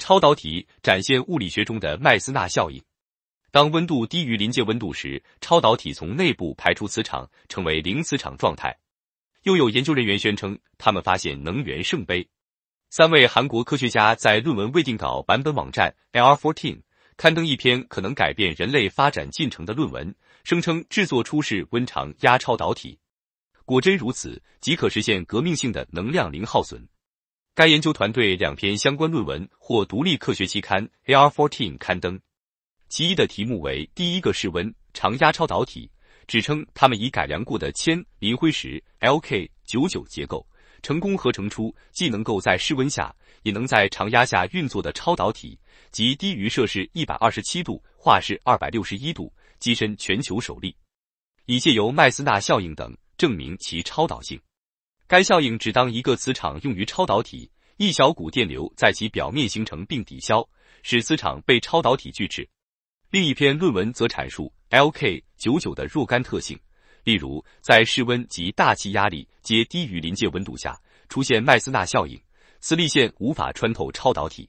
超导体展现物理学中的麦斯纳效应。当温度低于临界温度时，超导体从内部排出磁场，成为零磁场状态。又有研究人员宣称，他们发现能源圣杯。三位韩国科学家在论文未定稿版本网站 Lr Fourteen，刊登一篇可能改变人类发展进程的论文，声称制作出是温长压超导体。果真如此，即可实现革命性的能量零耗损。该研究团队两篇相关论文获独立科学期刊《A R Fourteen》刊登，其一的题目为“第一个室温常压超导体”，指称他们以改良过的铅磷灰石 （L K 九九）结构，成功合成出既能够在室温下，也能在常压下运作的超导体，即低于摄氏一百二十七度（化氏二百六十一度），跻身全球首例，以借由麦斯纳效应等证明其超导性。该效应只当一个磁场用于超导体，一小股电流在其表面形成并抵消，使磁场被超导体拒斥。另一篇论文则阐述 LK 九九的若干特性，例如在室温及大气压力皆低于临界温度下出现麦斯纳效应，磁力线无法穿透超导体。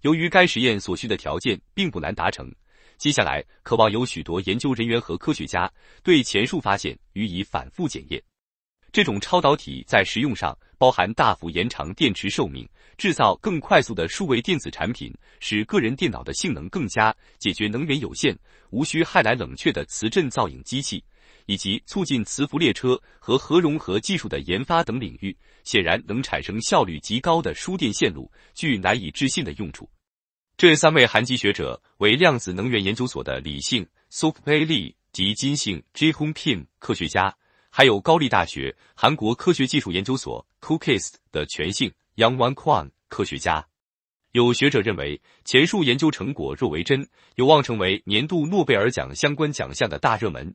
由于该实验所需的条件并不难达成，接下来渴望有许多研究人员和科学家对前述发现予以反复检验。这种超导体在实用上包含大幅延长电池寿命、制造更快速的数位电子产品、使个人电脑的性能更佳、解决能源有限、无需氦来冷却的磁振造影机器，以及促进磁浮列车和核融合技术的研发等领域，显然能产生效率极高的输电线路，具难以置信的用处。这三位韩籍学者为量子能源研究所的李姓 Soo K. Lee 及金姓 j Hong Kim 科学家。还有高丽大学、韩国科学技术研究所 （Kookys） 的全姓 Kwon 科学家。有学者认为，前述研究成果若为真，有望成为年度诺贝尔奖相关奖项的大热门。